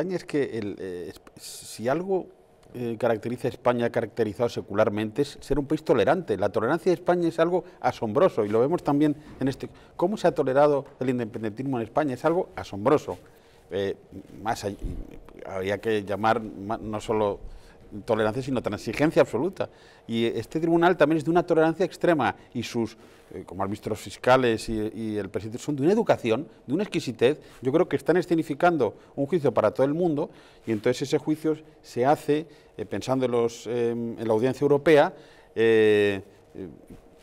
España es que eh, si algo eh, caracteriza a España caracterizado secularmente es ser un país tolerante. La tolerancia de España es algo asombroso y lo vemos también en este... ¿Cómo se ha tolerado el independentismo en España? Es algo asombroso. Eh, más había que llamar no solo tolerancia, sino transigencia absoluta. Y este tribunal también es de una tolerancia extrema y sus, eh, como has fiscales y, el presidente son de una educación, de una exquisitez. Yo creo que están escenificando un juicio para todo el mundo y entonces ese juicio se hace eh, pensando em, en, la audiencia europea eh,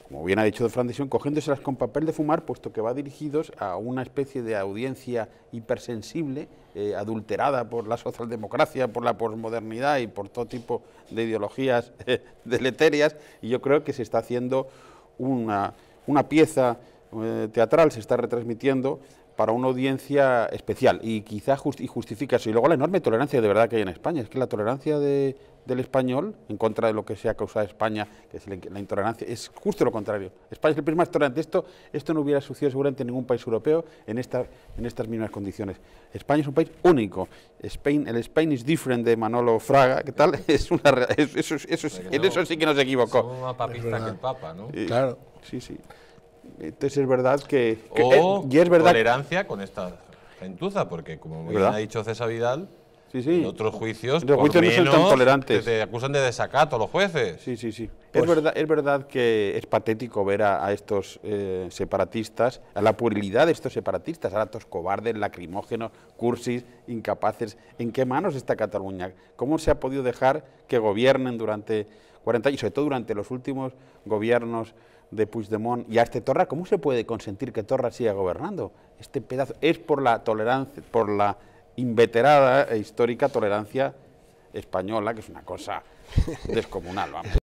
como bien ha dicho de Flandesión, cogiéndoselas con papel de fumar, puesto que va dirigidos a una especie de audiencia hipersensible, eh, adulterada por la socialdemocracia, por la posmodernidad y por todo tipo de ideologías eh, deleterias, y yo creo que se está haciendo una, pieza eh, teatral, se está retransmitiendo para una audiencia especial y quizá y justifica eso. Y luego la enorme tolerancia de verdad que hay en España, es que la tolerancia del español en contra de lo que se ha a España, que es la, intolerancia, es justo lo contrario. España es el país más tolerante. Esto, esto no hubiera sucedido seguramente en ningún país europeo en, esta, en estas mismas condiciones. España es un país único. Spain, el Spain is different de Manolo Fraga, ¿qué tal? Es una, eso, eso, en eso sí que nos equivocó. Es más papista que el Papa, ¿no? claro. Sí, sí. Entonces es verdad que... o eh, tolerancia con esta gentuza, porque como bien ha dicho César Vidal, en otros juicios, los no son tan tolerantes. Te, acusan de desacato los jueces. Sí, sí, sí. es, pues verdad, es verdad que es patético ver a, estos eh, separatistas, a la puerilidad de estos separatistas, a estos cobardes, lacrimógenos, cursis, incapaces. ¿En qué manos está Cataluña? ¿Cómo se ha podido dejar que gobiernen durante 40 años, y sobre todo durante los últimos gobiernos de Puigdemont y a este Torra, ¿cómo se puede consentir que Torra siga gobernando? Este pedazo es por la tolerancia, por la inveterada e histórica tolerancia española, que es una cosa descomunal, vamos.